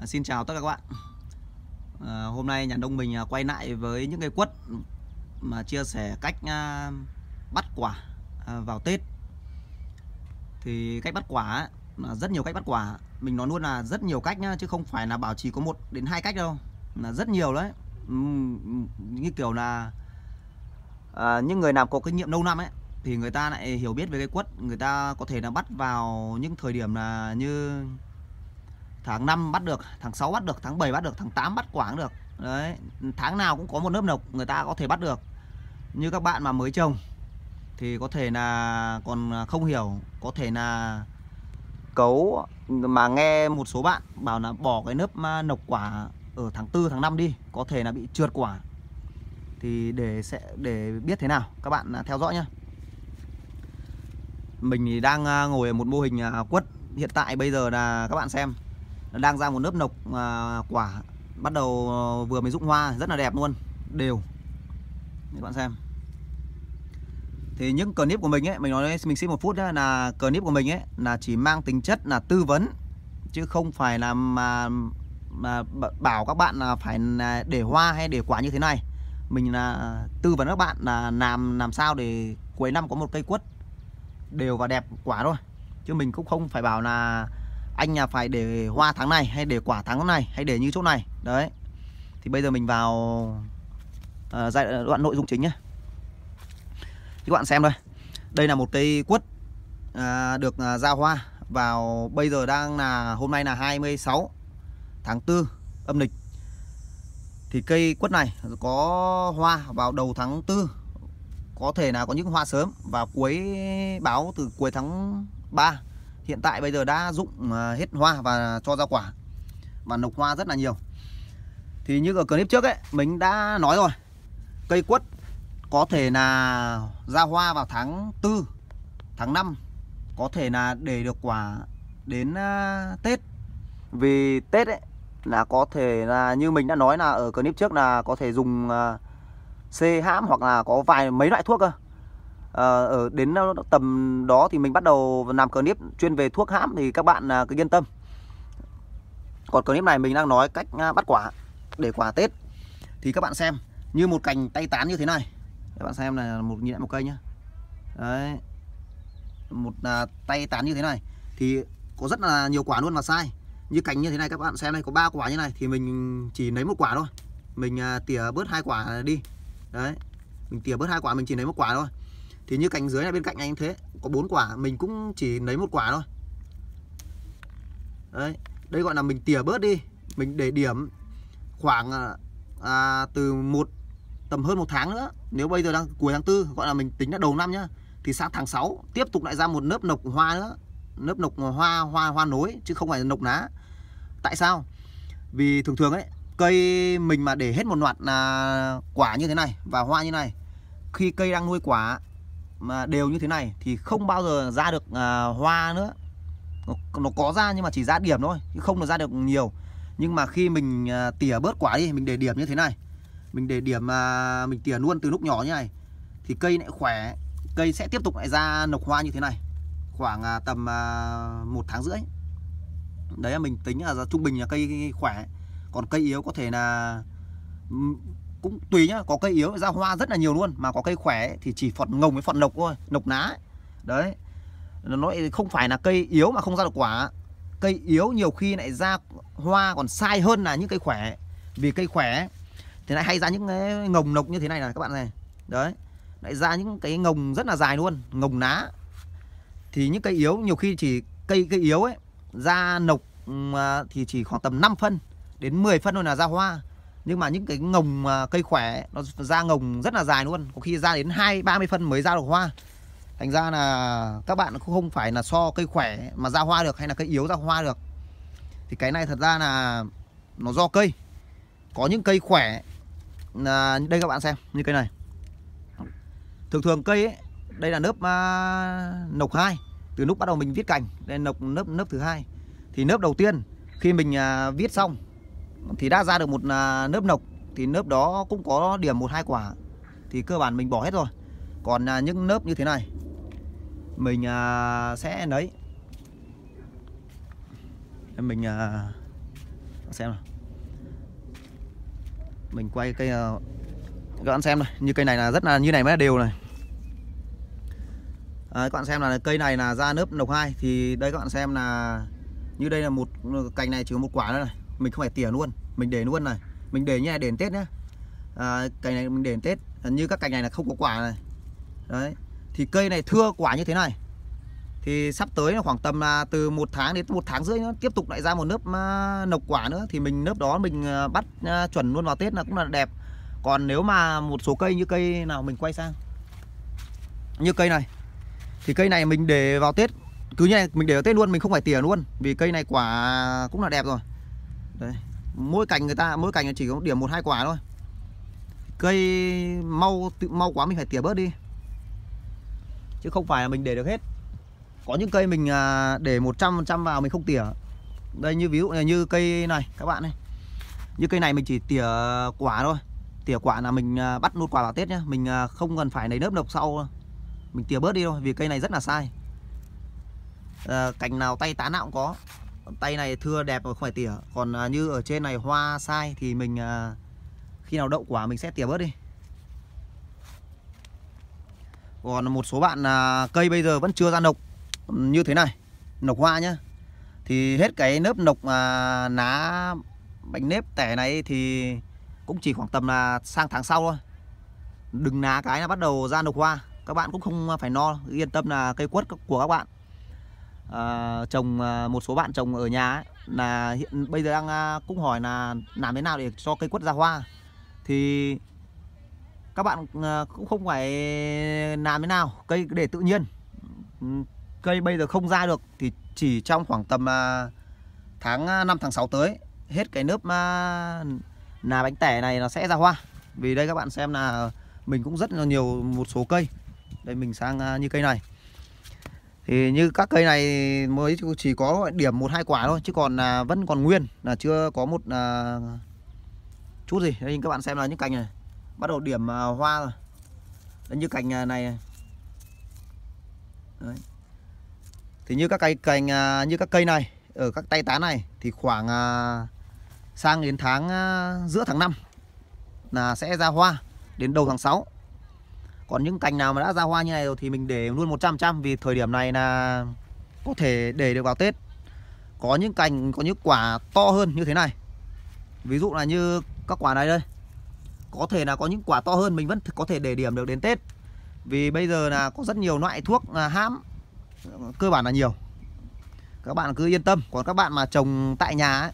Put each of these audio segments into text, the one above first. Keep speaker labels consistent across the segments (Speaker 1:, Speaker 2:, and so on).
Speaker 1: à, Xin chào tất cả các bạn à, Hôm nay nhà nông mình à, quay lại với những cái quất mà chia sẻ cách à, bắt quả à, vào Tết Thì cách bắt quả là rất nhiều cách bắt quả Mình nói luôn là rất nhiều cách nhá chứ không phải là bảo chỉ có một đến hai cách đâu là Rất nhiều đấy Như kiểu là à, những người nào có kinh nghiệm lâu năm ấy thì người ta lại hiểu biết về cây quất người ta có thể là bắt vào những thời điểm là như tháng 5 bắt được tháng 6 bắt được tháng 7 bắt được tháng 8 bắt quả được đấy tháng nào cũng có một lớp nọc người ta có thể bắt được như các bạn mà mới trồng thì có thể là còn không hiểu có thể là cấu mà nghe một số bạn bảo là bỏ cái lớp nọc quả ở tháng 4 tháng 5 đi có thể là bị trượt quả thì để sẽ để biết thế nào các bạn theo dõi nhá mình thì đang à, ngồi ở một mô hình à, quất hiện tại bây giờ là các bạn xem nó đang ra một lớp nọc à, quả bắt đầu ờ, vừa mới rụng hoa rất là đẹp luôn đều các bạn xem thì những clip của mình ấy mình nói mình xin một phút nhé là clip của mình ấy là chỉ mang tính chất là tư vấn chứ không phải là mà, mà bảo các bạn là phải để hoa hay để quả như thế này mình là tư vấn các bạn là làm làm sao để cuối năm có một cây quất đều và đẹp quả thôi chứ mình cũng không phải bảo là anh là phải để hoa tháng này hay để quả tháng này hay để như chỗ này đấy thì bây giờ mình vào uh, giai đoạn nội dung chính nhé các bạn xem đây đây là một cây quất uh, được uh, à, ra hoa vào bây giờ đang là hôm nay là 26 tháng 4 âm lịch thì cây quất này có hoa vào đầu tháng 4 có thể là có những hoa sớm và cuối báo từ cuối tháng 3 hiện tại bây giờ đã rụng à, hết hoa và cho ra quả và nục hoa rất là nhiều thì như ở clip trước ấy mình đã nói rồi cây quất có thể là ra hoa vào tháng 4 tháng 5 có thể là để được quả đến à, Tết vì Tết ấy là có thể là như mình đã nói là ở clip trước là có thể dùng à, xê hãm hoặc là có vài mấy loại thuốc cơ Ờ, ở đến tầm đó thì mình bắt đầu làm clip chuyên về thuốc hãm thì các bạn à, cứ yên tâm còn clip này mình đang nói cách à, bắt quả để quả tết thì các bạn xem như một cành tay tán như thế này các bạn xem là một nhìn lại một cây nhá đấy một à, tay tán như thế này thì có rất là nhiều quả luôn mà sai như cành như thế này các bạn xem đây có ba quả như này thì mình chỉ lấy một quả thôi mình à, tỉa bớt hai quả đi đấy mình tỉa bớt hai quả mình chỉ lấy một quả thôi thì như cành dưới này bên cạnh anh thế có bốn quả mình cũng chỉ lấy một quả thôi đấy đây gọi là mình tỉa bớt đi mình để điểm khoảng à, à từ một tầm hơn một tháng nữa nếu bây giờ đang cuối tháng tư gọi là mình tính là đầu năm nhá thì sang tháng 6 tiếp tục lại ra một lớp nọc hoa nữa lớp nọc hoa hoa hoa nối chứ không phải nọc lá tại sao vì thường thường ấy cây mình mà để hết một loạt là quả như thế này và hoa như này khi cây đang nuôi quả mà đều như thế này thì không bao giờ ra được à, hoa nữa nó, nó có ra nhưng mà chỉ ra điểm thôi chứ không được ra được nhiều nhưng mà khi mình à, tỉa bớt quả đi mình để điểm như thế này mình để điểm mà mình tỉa luôn từ lúc nhỏ như này thì cây lại khỏe cây sẽ tiếp tục lại ra nọc hoa như thế này khoảng à, tầm à, một tháng rưỡi đấy là mình tính là trung bình là cây khỏe còn cây yếu có thể là ừ, cũng tùy nhá có cây yếu ra hoa rất là nhiều luôn mà có cây khỏe thì chỉ phọt ngồng với phọt nộc thôi nộc ná đấy nó không phải là cây yếu mà không ra được quả cây yếu nhiều khi lại ra hoa còn sai hơn là những cây khỏe vì cây khỏe thì lại hay ra những cái ngồng nộc như thế này là các bạn này đấy lại ra những cái ngồng rất là dài luôn ngồng ná thì những cây yếu nhiều khi chỉ cây cây yếu ấy ra nộc à, thì chỉ khoảng tầm 5 phân đến 10 phân thôi là ra hoa nhưng mà những cái ngồng cây khỏe nó ra ngồng rất là dài luôn có khi ra đến hai ba mươi phân mới ra được hoa thành ra là các bạn cũng không phải là so cây khỏe mà ra hoa được hay là cây yếu ra hoa được thì cái này thật ra là nó do cây có những cây khỏe là đây các bạn xem như cây này thường thường cây ấy, đây là lớp uh, nộc 2 từ lúc bắt đầu mình viết cành đây là nộc lớp lớp thứ hai thì lớp đầu tiên khi mình uh, viết xong thì đã ra được một nớp à, nọc thì nớp đó cũng có điểm một hai quả thì cơ bản mình bỏ hết rồi còn à, những nớp như thế này mình à, sẽ lấy mình xem nào mình quay cây các bạn xem này như cây này là rất là như này mới là đều này à, các bạn xem là cây này là ra nớp nọc hai thì đây các bạn xem là như đây là một cành này chỉ có một quả nữa này mình không phải tỉa luôn mình để luôn này mình để như này đến tết nhé à, cành này mình để tết à, như các cành này là không có quả này đấy thì cây này thưa quả như thế này thì sắp tới là khoảng tầm là từ một tháng đến một tháng rưỡi nữa tiếp tục lại ra một lớp à, nộc quả nữa thì mình lớp đó mình à, bắt à, chuẩn luôn vào tết là cũng là đẹp còn nếu mà một số cây như cây nào mình quay sang như cây này thì cây này mình để vào tết cứ như này mình để vào tết luôn mình không phải tỉa luôn vì cây này quả cũng là đẹp rồi đấy mỗi cành người ta mỗi cành chỉ có điểm một hai quả thôi cây mau tự mau quá mình phải tỉa bớt đi chứ không phải là mình để được hết có những cây mình à, để 100% vào mình không tỉa đây như ví dụ như cây này các bạn này như cây này mình chỉ tỉa quả thôi tỉa quả là mình à, bắt nốt quả vào tết nhá mình à, không cần phải lấy lớp độc sau mình tỉa bớt đi thôi vì cây này rất là sai à, cành nào tay tán nào cũng có tay này thưa đẹp mà không phải tỉa còn à, như ở trên này hoa sai thì mình à, khi nào đậu quả mình sẽ tỉa bớt đi còn một số bạn à, cây bây giờ vẫn chưa ra nọc như thế này nọc hoa nhá thì hết cái nếp nọc à, ná bánh nếp tẻ này thì cũng chỉ khoảng tầm là sang tháng sau thôi đừng ná cái là bắt đầu ra nọc hoa các bạn cũng không phải no yên tâm là cây quất của các bạn à, ờ, trồng à, ờ, một số bạn trồng ở nhà ấy, là hiện bây giờ đang à, cũng hỏi là làm thế nào để cho cây quất ra hoa thì các bạn à, cũng không phải làm thế nào cây để tự nhiên ừ, cây bây giờ không ra được thì chỉ trong khoảng tầm à, tháng 5 tháng 6 tới hết cái nớp à, là bánh tẻ này nó sẽ ra hoa vì đây các bạn xem là mình cũng rất là nhiều một số cây đây mình sang như cây này thì như các cây này mới chỉ có điểm một hai quả thôi chứ còn là vẫn còn nguyên là chưa có một à, chút gì đây các bạn xem là những cành này bắt đầu điểm à, hoa rồi đấy, như cành à, này, này. Đấy. thì như các cây cành à, như các cây này ở các tay tán này thì khoảng à, sang đến tháng à, giữa tháng 5 là sẽ ra hoa đến đầu tháng 6 còn những cành nào mà đã ra hoa như này rồi thì mình để luôn 100 trăm vì thời điểm này là có thể để được vào Tết có những cành có những quả to hơn như thế này ví dụ là như các quả này đây có thể là có những quả to hơn mình vẫn có thể để điểm được đến Tết vì bây giờ là có rất nhiều loại thuốc à, hãm cơ bản là nhiều các bạn cứ yên tâm còn các bạn mà trồng tại nhà ấy,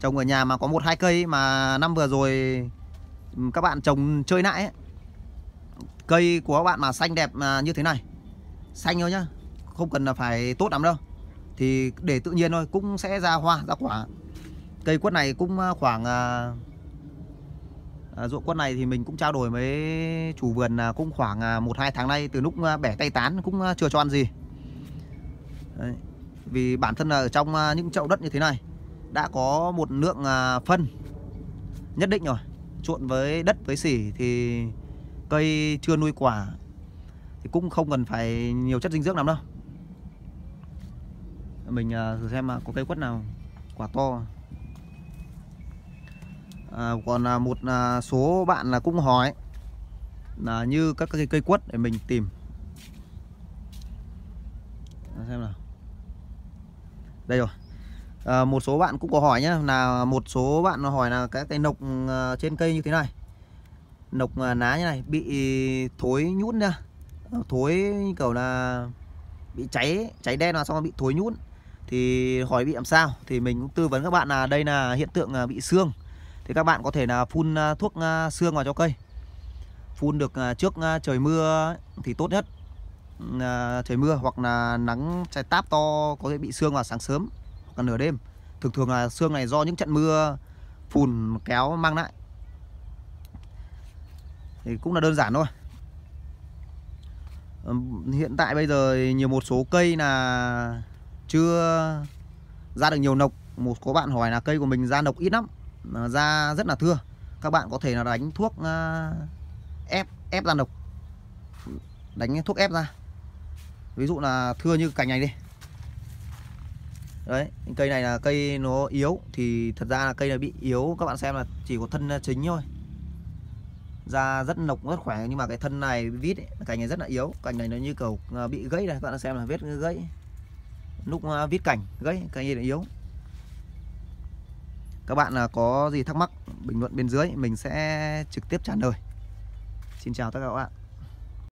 Speaker 1: trồng ở nhà mà có một hai cây mà năm vừa rồi ừ, các bạn trồng chơi lại ấy, Cây của bạn mà xanh đẹp à, như thế này Xanh thôi nhá Không cần là phải tốt lắm đâu Thì để tự nhiên thôi cũng sẽ ra hoa, ra quả Cây quất này cũng à, khoảng à, à, Ruộng quất này thì mình cũng trao đổi với chủ vườn cũng khoảng một hai tháng nay Từ lúc bẻ tay tán cũng chưa cho ăn gì Đấy. Vì bản thân là ở trong những chậu đất như thế này Đã có một lượng phân nhất định rồi Trộn với đất với xỉ thì cây chưa nuôi quả thì cũng không cần phải nhiều chất dinh dưỡng lắm đâu mình à, thử xem à, có cây quất nào quả to à, còn à, một số bạn là cũng hỏi là như các cái cây quất để mình tìm xem nào đây rồi à, một số bạn cũng có hỏi nhá là một số bạn hỏi là các cái nọc trên cây như thế này nọc à, ná như này bị thối nhũn nha, ờ, thối kiểu là bị cháy cháy đen là xong bị thối nhũn thì hỏi bị làm sao thì mình cũng tư vấn các bạn là đây là hiện tượng à, bị xương thì các bạn có thể là phun à, thuốc xương vào cho cây phun được trước trời mưa thì tốt nhất trời mưa hoặc là nắng cháy táp to có thể bị xương vào sáng sớm hoặc là nửa đêm thường thường là xương này do những trận mưa phùn kéo mang lại thì cũng là đơn giản thôi hiện tại bây giờ nhiều một số cây là chưa ra được nhiều nọc một có bạn hỏi là cây của mình ra nọc ít lắm ra rất là thưa các bạn có thể là đánh thuốc ờ, ép ép ra nọc đánh thuốc ép ra ví dụ là thưa như cành này đi đấy cây này là cây nó yếu thì thật ra là cây này bị yếu các bạn xem là chỉ có thân ờ, chính thôi da rất nộc rất khỏe nhưng mà cái thân này vít ấy, cành này rất là yếu cành này nó như cầu ờ, bị gãy này các bạn xem là vết gãy lúc ờ, vít cảnh gãy cành này yếu các bạn là ờ, có gì thắc mắc bình luận bên dưới mình sẽ trực tiếp trả lời xin chào tất cả các bạn